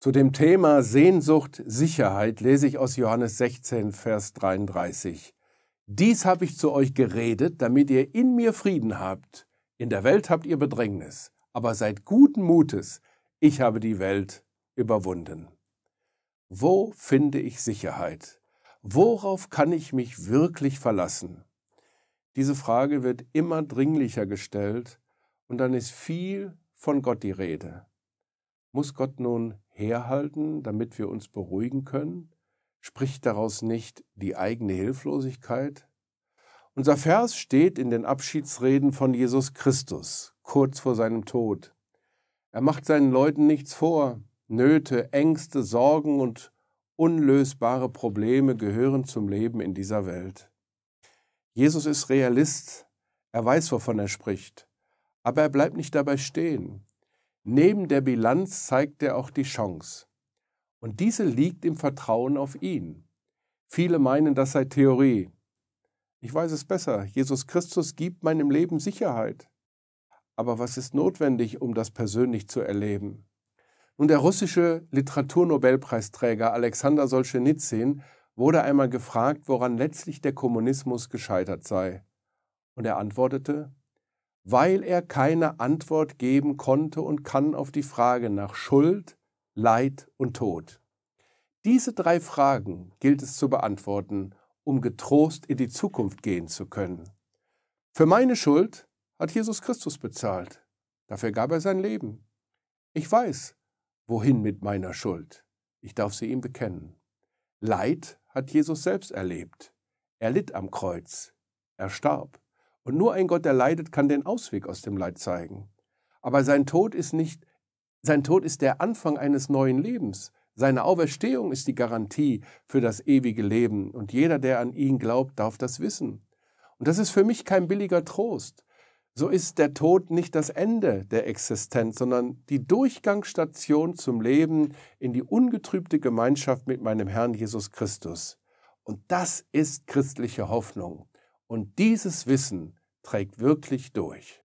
Zu dem Thema Sehnsucht, Sicherheit lese ich aus Johannes 16, Vers 33. Dies habe ich zu euch geredet, damit ihr in mir Frieden habt. In der Welt habt ihr Bedrängnis, aber seid guten Mutes. Ich habe die Welt überwunden. Wo finde ich Sicherheit? Worauf kann ich mich wirklich verlassen? Diese Frage wird immer dringlicher gestellt und dann ist viel von Gott die Rede. Muss Gott nun herhalten, damit wir uns beruhigen können? Spricht daraus nicht die eigene Hilflosigkeit? Unser Vers steht in den Abschiedsreden von Jesus Christus, kurz vor seinem Tod. Er macht seinen Leuten nichts vor. Nöte, Ängste, Sorgen und unlösbare Probleme gehören zum Leben in dieser Welt. Jesus ist Realist, er weiß, wovon er spricht, aber er bleibt nicht dabei stehen. Neben der Bilanz zeigt er auch die Chance. Und diese liegt im Vertrauen auf ihn. Viele meinen, das sei Theorie. Ich weiß es besser. Jesus Christus gibt meinem Leben Sicherheit. Aber was ist notwendig, um das persönlich zu erleben? Nun, der russische Literaturnobelpreisträger Alexander Solzhenitsyn wurde einmal gefragt, woran letztlich der Kommunismus gescheitert sei. Und er antwortete, weil er keine Antwort geben konnte und kann auf die Frage nach Schuld, Leid und Tod. Diese drei Fragen gilt es zu beantworten, um getrost in die Zukunft gehen zu können. Für meine Schuld hat Jesus Christus bezahlt. Dafür gab er sein Leben. Ich weiß, wohin mit meiner Schuld. Ich darf sie ihm bekennen. Leid hat Jesus selbst erlebt. Er litt am Kreuz. Er starb. Und nur ein Gott, der leidet, kann den Ausweg aus dem Leid zeigen. Aber sein Tod ist nicht, sein Tod ist der Anfang eines neuen Lebens. Seine Auferstehung ist die Garantie für das ewige Leben. Und jeder, der an ihn glaubt, darf das wissen. Und das ist für mich kein billiger Trost. So ist der Tod nicht das Ende der Existenz, sondern die Durchgangsstation zum Leben in die ungetrübte Gemeinschaft mit meinem Herrn Jesus Christus. Und das ist christliche Hoffnung. Und dieses Wissen trägt wirklich durch.